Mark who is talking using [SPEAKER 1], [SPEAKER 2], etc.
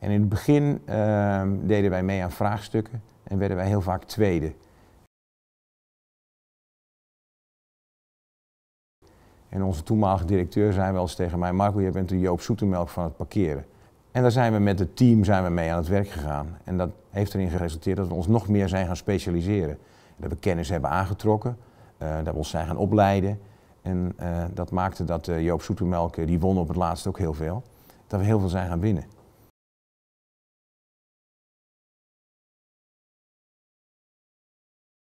[SPEAKER 1] En in het begin ehm, deden wij mee aan vraagstukken en werden wij heel vaak tweede. En onze
[SPEAKER 2] toenmalige directeur zei wel eens tegen mij, Marco, jij bent de Joop Zoetermelk van het parkeren. En daar zijn we met het team zijn we mee aan het werk gegaan. En dat heeft erin geresulteerd dat we ons nog meer zijn gaan specialiseren. Dat we kennis hebben aangetrokken, eh, dat we ons zijn gaan opleiden. En eh, dat maakte dat eh, Joop Zoetemelk, die won op het laatst ook heel veel, dat we heel veel zijn gaan winnen.